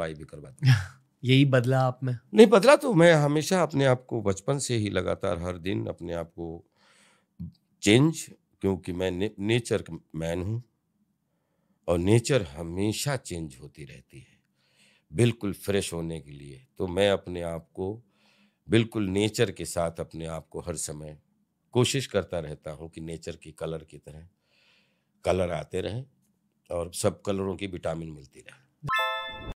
पाई भी दी यही बदला आप में नहीं बदला तो मैं हमेशा अपने आप को बचपन से ही लगातार हर दिन अपने आप को चेंज क्योंकि मैं ने, नेचर मैन हूँ और नेचर हमेशा चेंज होती रहती है बिल्कुल फ्रेश होने के लिए तो मैं अपने आप को बिल्कुल नेचर के साथ अपने आप को हर समय कोशिश करता रहता हूँ कि नेचर की कलर की तरह कलर आते रहें और सब कलरों की विटामिन मिलती रहे